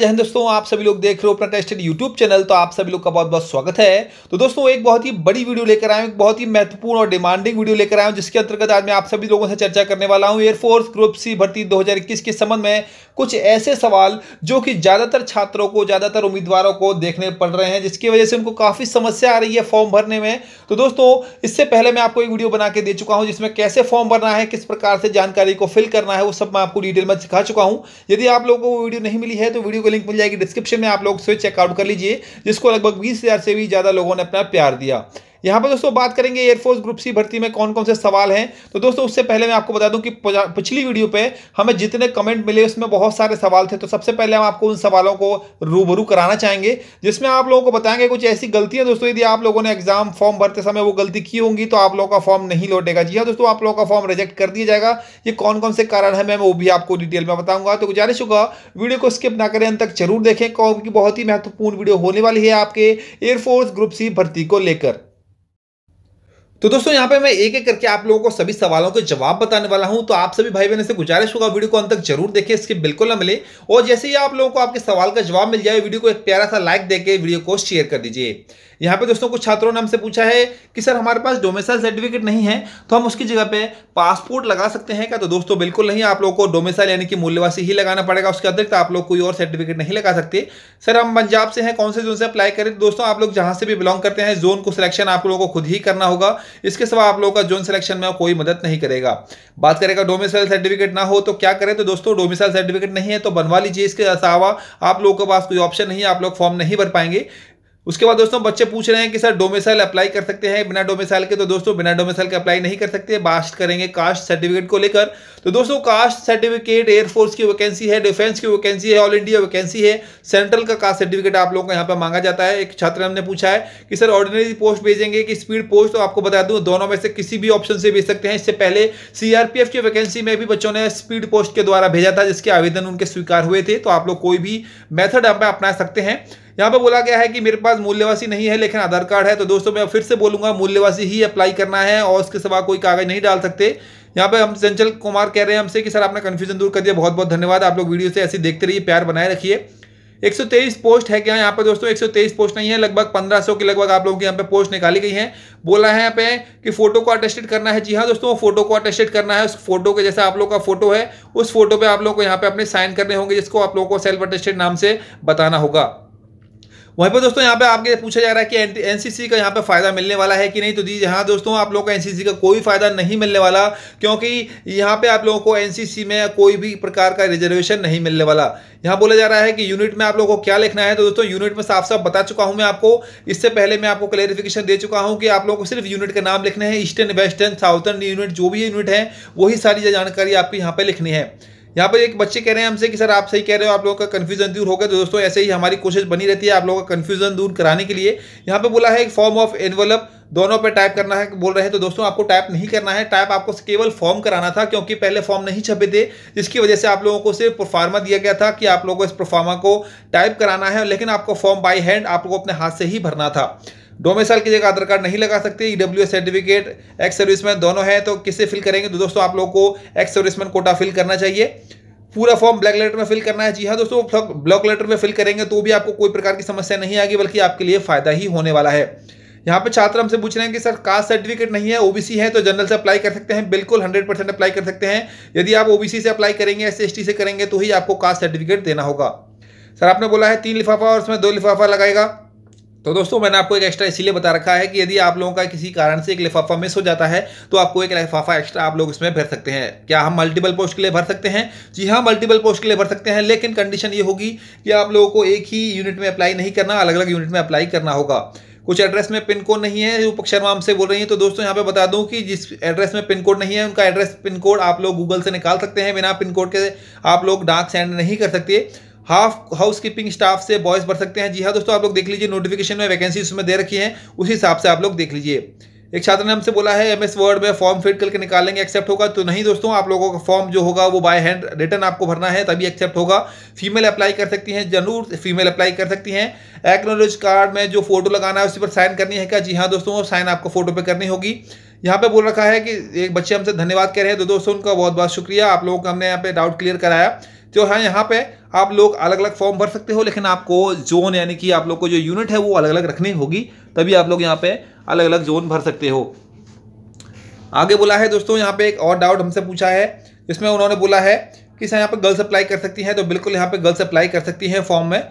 जय हिंद दोस्तों आप सभी लोग देख रहे हो अपना टेस्टेड यूट्यूब चैनल तो आप सभी लोग का बहुत बहुत स्वागत है तो दोस्तों एक बहुत ही बड़ी वीडियो लेकर आया हूँ एक बहुत ही महत्वपूर्ण और डिमांडिंग वीडियो लेकर आया हूँ जिसके अंतर्गत आज मैं आप सभी लोगों से चर्चा करने वाला हूँ एयरफोर्स ग्रुप सी भर्ती दो के संबंध में कुछ ऐसे सवाल जो कि ज़्यादातर छात्रों को ज़्यादातर उम्मीदवारों को देखने पड़ रहे हैं जिसकी वजह से उनको काफ़ी समस्या आ रही है फॉर्म भरने में तो दोस्तों इससे पहले मैं आपको एक वीडियो बना के दे चुका हूँ जिसमें कैसे फॉर्म भरना है किस प्रकार से जानकारी को फिल करना है वो सब मैं आपको डिटेल में सिखा चुका हूँ यदि आप लोगों को वीडियो नहीं मिली है तो वीडियो की लिंक मिल जाएगी डिस्क्रिप्शन में आप लोग उसे चेकआउट कर लीजिए जिसको लगभग बीस से भी ज़्यादा लोगों ने अपना प्यार दिया यहाँ पर दोस्तों बात करेंगे एयरफोर्स ग्रुप सी भर्ती में कौन कौन से सवाल हैं तो दोस्तों उससे पहले मैं आपको बता दूं कि पिछली वीडियो पे हमें जितने कमेंट मिले उसमें बहुत सारे सवाल थे तो सबसे पहले हम आपको उन सवालों को रूबरू कराना चाहेंगे जिसमें आप लोगों को बताएंगे कुछ ऐसी गलतियाँ दोस्तों यदि आप लोगों ने एग्जाम फॉर्म भरते समय वो गलती की होंगी तो आप लोगों का फॉर्म नहीं लौटेगा जी हाँ दोस्तों आप लोगों का फॉर्म रिजेक्ट कर दिया जाएगा ये कौन कौन से कारण है मैं वो भी आपको डिटेल में बताऊंगा तो गुजारिश होगा वीडियो को स्किप ना करें अंत तक जरूर देखें क्योंकि बहुत ही महत्वपूर्ण वीडियो होने वाली है आपके एयरफोर्स ग्रुप सी भर्ती को लेकर तो दोस्तों यहाँ पे मैं एक एक करके आप लोगों को सभी सवालों के जवाब बताने वाला हूँ तो आप सभी भाई बहनों से गुजारिश होगा वीडियो को अंत तक जरूर देखें इसके बिल्कुल ना मिले और जैसे ही आप लोगों को आपके सवाल का जवाब मिल जाए वीडियो को एक प्यारा सा लाइक देके वीडियो को शेयर कर दीजिए यहाँ पे दोस्तों कुछ छात्रों ने हमसे पूछा है कि सर हमारे पास डोमेसाइल सर्टिफिकेट नहीं है तो हम उसकी जगह पे पासपोर्ट लगा सकते हैं क्या तो दोस्तों बिल्कुल नहीं आप लोगों को डोमिसाइल यानी कि मूल्यवासी ही लगाना पड़ेगा उसके अतिरिक्त आप लोग कोई और सर्टिफिकेट नहीं लगा सकते सर हम पंजाब से हैं कौन से जोन से अप्लाई करें तो दोस्तों आप लोग जहाँ से भी बिलोंग करते हैं जोन को सिलेक्शन आप लोगों को खुद ही करना होगा इसके सिवा आप लोगों का जोन सिलेक्शन में कोई मदद नहीं करेगा बात करेगा डोमिसाइल सर्टिफिकेट ना हो तो क्या करें तो दोस्तों डोमिसाइल सर्टिफिकेट नहीं है तो बनवा लीजिए इसके अलावा आप लोगों के पास कोई ऑप्शन नहीं है आप लोग फॉर्म नहीं भर पाएंगे उसके बाद दोस्तों बच्चे पूछ रहे हैं कि सर डोमिसाइल अप्लाई कर सकते हैं बिना डोमिसाइल के तो दोस्तों बिना डोमिसाइल के अप्लाई नहीं कर सकते बास्ट करेंगे कास्ट सर्टिफिकेट को लेकर तो दोस्तों कास्ट सर्टिफिकेट एयरफोर्स की वैकेंसी है डिफेंस की वैकेंसी है ऑल इंडिया वैकेंसी है सेंट्रल का कास्ट सर्टिफिकेट आप लोगों को यहाँ पर मांगा जाता है एक छात्र हमने पूछा है कि सर ऑर्डिनरी पोस्ट भेजेंगे कि स्पीड पोस्ट तो आपको बता दूँ दोनों में से किसी भी ऑप्शन से भेज सकते हैं इससे पहले सीआरपीएफ की वैकेंसी में भी बच्चों ने स्पीड पोस्ट के द्वारा भेजा था जिसके आवेदन उनके स्वीकार हुए थे तो आप लोग कोई भी मेथड अपना सकते हैं यहाँ पे बोला गया है कि मेरे पास मूल्यवासी नहीं है लेकिन आधार कार्ड है तो दोस्तों मैं फिर से बोलूंगा मूल्यवासी ही अप्लाई करना है और उसके सिवा कोई कागज नहीं डाल सकते यहाँ पे हम चंचल कुमार कह रहे हैं हमसे कि सर आपने कन्फ्यूजन दूर कर दिया बहुत बहुत धन्यवाद आप लोग वीडियो से ऐसे देखते रहिए प्यार बनाए रखिए 123 पोस्ट है क्या यहाँ पर दोस्तों 123 पोस्ट नहीं है लगभग 1500 के लगभग आप लोगों के यहाँ पे पोस्ट निकाली गई हैं बोला है यहाँ पे कि फोटो को अटेस्टेड करना है जी हाँ दोस्तों फोटो को अटेस्टेड करना है उस फोटो के जैसा आप लोग का फोटो है उस फोटो पे आप लोग को यहाँ पे अपने साइन करने होंगे जिसको आप लोगों को सेल्फ अटेस्टेड नाम से बताना होगा वहीं पर दोस्तों यहाँ पे आपके पूछा जा रहा है कि एनसीसी का यहाँ पे फायदा मिलने वाला है कि नहीं तो जी यहाँ दोस्तों आप लोगों को एनसीसी का कोई फायदा नहीं मिलने वाला क्योंकि यहाँ पे आप लोगों को एनसीसी में कोई भी प्रकार का रिजर्वेशन नहीं मिलने वाला यहाँ बोला जा रहा है कि यूनिट में आप लोगों को क्या लिखना है तो दोस्तों यूनिट में साफ साफ बता चुका हूँ मैं आपको इससे पहले मैं आपको क्लेरिफिकेशन दे चुका हूँ कि आप लोगों को सिर्फ यूनिट का नाम लिखना है ईस्टर्न वेस्टर्न साउथर्न यूनिट जो भी यूनिट है वही सारी जानकारी आपको यहाँ पे लिखनी है यहाँ पर एक बच्चे कह रहे हैं हमसे कि सर आप सही कह रहे हो आप लोगों का कन्फ्यूजन दूर होगा तो दोस्तों ऐसे ही हमारी कोशिश बनी रहती है आप लोगों का कन्फ्यूजन दूर कराने के लिए यहाँ पर बोला है एक फॉर्म ऑफ एनवलप दोनों पे टाइप करना है बोल रहे हैं तो दोस्तों आपको टाइप नहीं करना है टाइप आपको केवल फॉर्म कराना था क्योंकि पहले फॉर्म नहीं छपे थे जिसकी वजह से आप लोगों को सिर्फ प्रोफार्मा दिया गया था कि आप लोगों को इस प्रोफार्मा को टाइप कराना है लेकिन आपको फॉर्म बाई हैंड आप लोगों को अपने हाथ से ही भरना था डोमेसाइल की जगह आधार कार्ड नहीं लगा सकते ईडब्ल्यू सर्टिफिकेट एक्स सर्विसमैन दोनों हैं तो किससे फिल करेंगे तो दोस्तों आप लोग को एक्स सर्विसमैन कोटा फिल करना चाहिए पूरा फॉर्म ब्लैक लेटर में फिल करना है जी हाँ दोस्तों ब्लॉक लेटर में फिल करेंगे तो भी आपको कोई प्रकार की समस्या नहीं आएगी बल्कि आपके लिए फायदा ही होने वाला है यहाँ पे छात्र हमसे पूछ रहे हैं कि सर कास्ट सर्टिफिकेट नहीं है ओबीसी है तो जनरल से अप्लाई कर सकते हैं बिल्कुल 100 परसेंट अप्लाई कर सकते हैं यदि आप ओबीसी से अप्लाई करेंगे एस एस से करेंगे तो ही आपको कास्ट सर्टिफिकेट देना होगा सर आपने बोला है तीन लिफाफा और उसमें दो लिफाफा लगाएगा तो दोस्तों मैंने आपको एक एक्स्ट्रा इसीलिए बता रखा है कि यदि आप लोगों का किसी कारण से एक लिफाफा मिस हो जाता है तो आपको एक लिफाफा एक्स्ट्रा आप लोग इसमें भर सकते हैं क्या हम मल्टीपल पोस्ट के लिए भर सकते हैं जी हाँ मल्टीपल पोस्ट के लिए भर सकते हैं लेकिन कंडीशन ये होगी कि आप लोगों को एक ही यूनिट में अप्लाई नहीं करना अलग अलग यूनिट में अप्लाई करना होगा कुछ एड्रेस में पिन कोड नहीं है रूपक शर्मा हमसे बोल रही हैं तो दोस्तों यहाँ पे बता दूं कि जिस एड्रेस में पिन कोड नहीं है उनका एड्रेस पिन कोड आप लोग गूगल से निकाल सकते हैं बिना पिन कोड के आप लोग डाक सेंड नहीं कर सकते हाफ हाउस कीपिंग स्टाफ से बॉयज भर सकते हैं जी हाँ दोस्तों आप लोग देख लीजिए नोटिफिकेशन में वैकेंसी उसमें दे रखी है उसी हिसाब से आप लोग देख लीजिए एक छात्र ने हमसे बोला है एमएस वर्ड में फॉर्म फिल करके निकालेंगे एक्सेप्ट होगा तो नहीं दोस्तों आप लोगों का फॉर्म जो होगा वो बाय हैंड रिटर्न आपको भरना है तभी एक्सेप्ट होगा फीमेल अप्लाई कर सकती हैं जरूर फीमेल अप्लाई कर सकती हैं एक्नोलेज कार्ड में जो फोटो लगाना है उसी पर साइन करनी है क्या जी हाँ दोस्तों साइन आपको फोटो पे करनी होगी यहाँ पे बोल रखा है कि एक बच्चे हमसे धन्यवाद कह रहे हैं तो दोस्तों उनका बहुत बहुत शुक्रिया आप लोगों का हमने यहाँ पे डाउट क्लियर कराया जो है यहाँ पे आप लोग अलग अलग फॉर्म भर सकते हो लेकिन आपको जोन यानी कि आप लोग को जो यूनिट है वो अलग अलग रखनी होगी तभी आप लोग यहाँ पे अलग अलग जोन भर सकते हो आगे बोला है दोस्तों यहाँ पे एक और डाउट हमसे पूछा है इसमें उन्होंने बोला है कि सर यहाँ पे गर्ल्स अप्लाई कर सकती हैं तो बिल्कुल यहाँ पे गर्ल्स अप्लाई कर सकती हैं फॉर्म में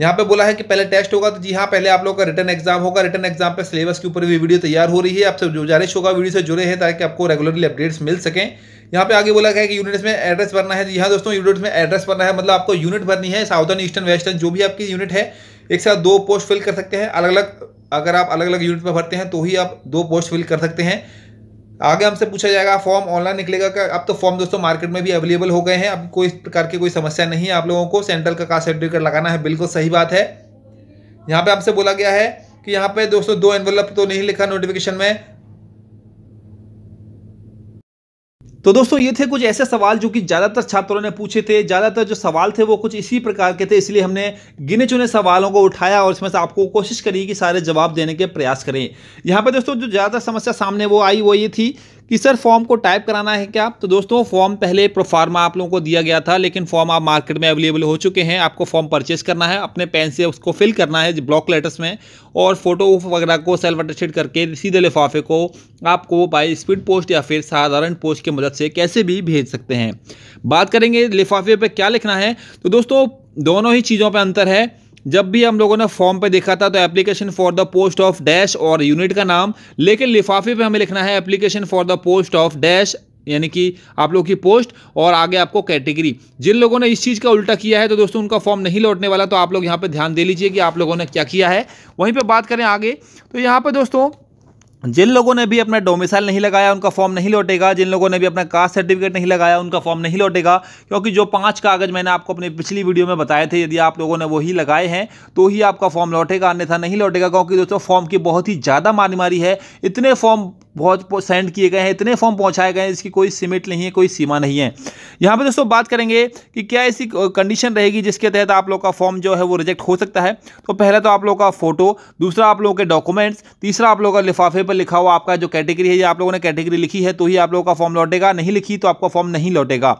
यहाँ पे बोला है कि पहले टेस्ट होगा तो जी हाँ पहले आप लोग का रिटर्न एग्जाम होगा रिटर्न एग्जाम पे सिलेबस के ऊपर भी वीडियो तैयार हो रही है आपसे गुजारिश होगा वीडियो से जुड़े हैं ताकि आपको रेगुलरली अपडेट्स मिल सकें यहाँ पे आगे बोला गया कि यूनिट्स में एड्रेस भरना है जी हाँ दोस्तों यूनिट्स में एड्रेस भरना है मतलब आपको यूनिट भरनी है साउथर्न ईस्टर्न वेस्टर्न जो भी आपकी यूनिट है एक साथ दो पोस्ट फिल कर सकते हैं अलग अलग अगर आप अलग अलग यूनिट में भरते हैं तो ही आप दो पोस्ट फिल कर सकते हैं आगे हमसे पूछा जाएगा फॉर्म ऑनलाइन निकलेगा क्या अब तो फॉर्म दोस्तों मार्केट में भी अवेलेबल हो गए हैं अब कोई प्रकार की कोई समस्या नहीं है आप लोगों को सेंट्रल का कास्ट सर्टिफिकेट लगाना है बिल्कुल सही बात है यहाँ पे आपसे बोला गया है कि यहाँ पे दोस्तों दो एनवलप तो नहीं लिखा नोटिफिकेशन में तो दोस्तों ये थे कुछ ऐसे सवाल जो कि ज़्यादातर छात्रों ने पूछे थे ज़्यादातर जो सवाल थे वो कुछ इसी प्रकार के थे इसलिए हमने गिने चुने सवालों को उठाया और इसमें से आपको कोशिश करी कि सारे जवाब देने के प्रयास करें यहाँ पर दोस्तों जो ज़्यादातर समस्या सामने वो आई वो ये थी कि सर फॉर्म को टाइप कराना है क्या तो दोस्तों फॉर्म पहले प्रोफार्मा आप लोगों को दिया गया था लेकिन फॉर्म आप मार्केट में अवेलेबल हो चुके हैं आपको फॉर्म परचेज करना है अपने पेन से उसको फिल करना है ब्लॉक लेटर्स में और फोटो वगैरह को सेल्फ अटेस्टेड करके सीधे लिफाफे को आपको बाई स्पीड पोस्ट या फिर साधारण पोस्ट की मदद से कैसे भी भेज सकते हैं बात करेंगे लिफाफे पर क्या लिखना है तो दोस्तों दोनों ही चीज़ों पर अंतर है जब भी हम लोगों ने फॉर्म पे देखा था तो application for the post of dash और यूनिट का नाम लेकिन लिफाफे पे हमें लिखना है application for the post of dash यानी कि आप लोगों की पोस्ट और आगे आपको कैटेगरी जिन लोगों ने इस चीज़ का उल्टा किया है तो दोस्तों उनका फॉर्म नहीं लौटने वाला तो आप लोग यहाँ पर ध्यान दे लीजिए कि आप लोगों ने क्या किया है वहीं पर बात करें आगे तो यहाँ पर दोस्तों जिन लोगों ने भी अपना डोमिसाइल नहीं लगाया उनका फॉर्म नहीं लौटेगा जिन लोगों ने भी अपना कास्ट सर्टिफिकेट नहीं लगाया उनका फॉर्म नहीं लौटेगा क्योंकि जो पांच कागज़ मैंने आपको अपनी पिछली वीडियो में बताए थे यदि आप लोगों ने वही लगाए हैं तो ही आपका फॉर्म लौटेगा अन्यथा नहीं लौटेगा क्योंकि दोस्तों फॉर्म की बहुत ही ज़्यादा मारी मारी है इतने फॉर्म बहुत सेंड किए गए हैं इतने फॉर्म पहुंचाए गए हैं इसकी कोई सीमिट नहीं है कोई सीमा नहीं है यहाँ पे दोस्तों बात करेंगे कि क्या ऐसी कंडीशन रहेगी जिसके तहत आप लोग का फॉर्म जो है वो रिजेक्ट हो सकता है तो पहला तो आप लोग का फोटो दूसरा आप लोगों के डॉक्यूमेंट्स तीसरा आप लोगों का लिफाफे पर लिखा हुआ आपका जो कैटेगरी है या आप लोगों ने कैटेगरी लिखी है तो ही आप लोगों का फॉर्म लौटेगा नहीं लिखी तो आपका फॉर्म नहीं लौटेगा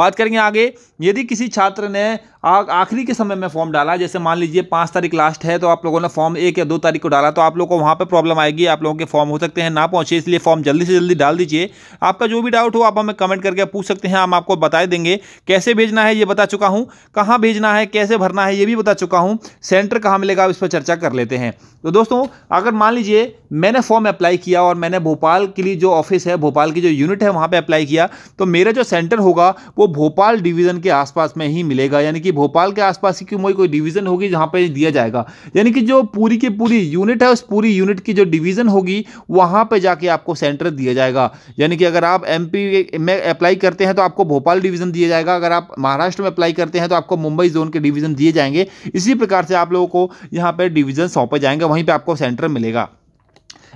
बात करेंगे आगे यदि किसी छात्र ने आखिरी के समय में फॉर्म डाला जैसे मान लीजिए पाँच तारीख लास्ट है तो आप लोगों ने फॉर्म एक या दो तारीख को डाला तो आप लोगों को वहाँ पर प्रॉब्लम आएगी आप लोगों के फॉर्म हो सकते हैं ना पहुँचे इसलिए फॉर्म जल्दी से जल्दी डाल दीजिए आपका जो भी डाउट हो आप हमें कमेंट करके पूछ सकते हैं हम आपको बताए देंगे कैसे भेजना है ये बता चुका हूँ कहाँ भेजना है कैसे भरना है ये भी बता चुका हूँ सेंटर कहाँ मिलेगा इस पर चर्चा कर लेते हैं तो दोस्तों अगर मान लीजिए मैंने फॉर्म अप्लाई किया और मैंने भोपाल के लिए जो ऑफिस है भोपाल की जो यूनिट है वहाँ पर अप्लाई किया तो मेरा जो सेंटर होगा वो वो भोपाल डिवीज़न के आसपास में ही मिलेगा यानी कि भोपाल के आसपास ही क्यों कोई डिवीज़न होगी जहाँ पर दिया जाएगा यानी कि जो पूरी की पूरी यूनिट है उस पूरी यूनिट की जो डिवीज़न होगी वहां पर जाके आपको सेंटर दिया जाएगा यानी कि अगर आप एम में अप्लाई करते हैं तो आपको भोपाल डिवीज़न दिया जाएगा अगर आप महाराष्ट्र में अप्लाई करते हैं तो आपको मुंबई जोन के डिवीज़न दिए जाएंगे इसी प्रकार से आप लोगों को यहाँ पर डिवीज़न सौंपे जाएंगे वहीं पर आपको सेंटर मिलेगा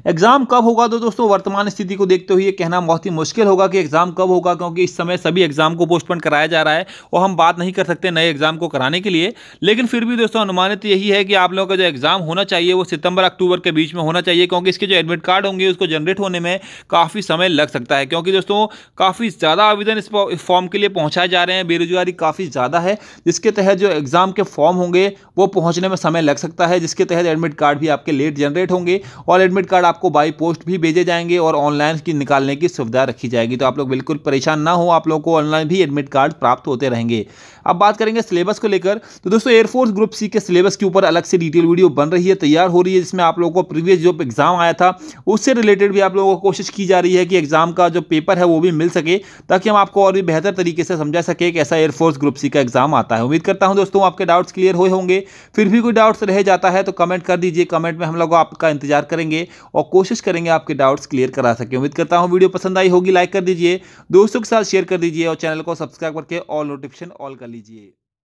एग्ज़ाम कब होगा तो दोस्तों वर्तमान स्थिति को देखते हुए कहना बहुत ही मुश्किल होगा कि एग्ज़ाम कब होगा क्योंकि इस समय सभी एग्ज़ाम को पोस्टपोन कराया जा रहा है और हम बात नहीं कर सकते नए एग्ज़ाम को कराने के लिए लेकिन फिर भी दोस्तों अनुमानित यही है कि आप लोगों का जो एग्ज़ाम होना चाहिए वो सितंबर अक्टूबर के बीच में होना चाहिए क्योंकि इसके जो एडमिट कार्ड होंगे उसको जनरेट होने में काफ़ी समय लग सकता है क्योंकि दोस्तों काफ़ी ज़्यादा आवेदन इस फॉर्म के लिए पहुंचाए जा रहे हैं बेरोजगारी काफ़ी ज़्यादा है जिसके तहत जो एग्ज़ाम के फॉर्म होंगे वो पहुँचने में समय लग सकता है जिसके तहत एडमिट कार्ड भी आपके लेट जनरेट होंगे और एडमिट कार्ड आपको बाई पोस्ट भी भेजे जाएंगे और ऑनलाइन की निकालने की सुविधा रखी जाएगी तो आप लोग बिल्कुल परेशान ना हो आप लोग को ऑनलाइन भी एडमिट कार्ड प्राप्त होते रहेंगे अब बात करेंगे सिलेबस को लेकर तो दोस्तों एयरफोर्स ग्रुप सी के सिलेबस के ऊपर अलग से डिटेल वीडियो बन रही है तैयार हो रही है जिसमें आप लोगों को प्रीवियस जो एग्ज़ाम आया था उससे रिलेटेड भी आप लोगों को कोशिश की जा रही है कि एग्ज़ाम का जो पेपर है वो भी मिल सके ताकि हम आपको और भी बेहतर तरीके से समझा सके कि ऐसा एयरफोर्स ग्रुप सी का एग्ज़ाम आता है उम्मीद करता हूँ दोस्तों आपके डाउट्स क्लियर हुए होंगे फिर भी कोई डाउट्स रह जाता है तो कमेंट कर दीजिए कमेंट में हम लोग आपका इंतजार करेंगे और कोशिश करेंगे आपके डाउट्स क्लियर करा सके उम्मीद करता हूँ वीडियो पसंद आई होगी लाइक कर दीजिए दोस्तों के साथ शेयर कर दीजिए और चैनल को सब्सक्राइब करके ऑल नोटिफिकेशन ऑल कर लीजिए